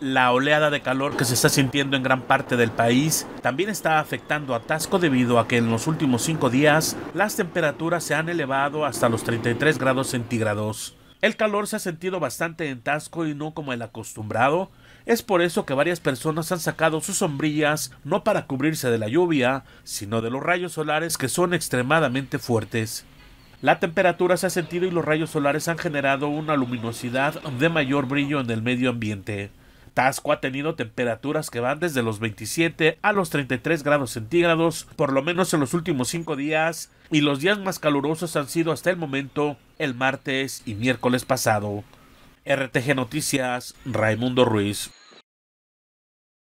La oleada de calor que se está sintiendo en gran parte del país también está afectando a Tasco debido a que en los últimos cinco días las temperaturas se han elevado hasta los 33 grados centígrados. El calor se ha sentido bastante en Tasco y no como el acostumbrado. Es por eso que varias personas han sacado sus sombrillas no para cubrirse de la lluvia, sino de los rayos solares que son extremadamente fuertes. La temperatura se ha sentido y los rayos solares han generado una luminosidad de mayor brillo en el medio ambiente. Tasco ha tenido temperaturas que van desde los 27 a los 33 grados centígrados, por lo menos en los últimos 5 días, y los días más calurosos han sido hasta el momento el martes y miércoles pasado. RTG Noticias, Raimundo Ruiz.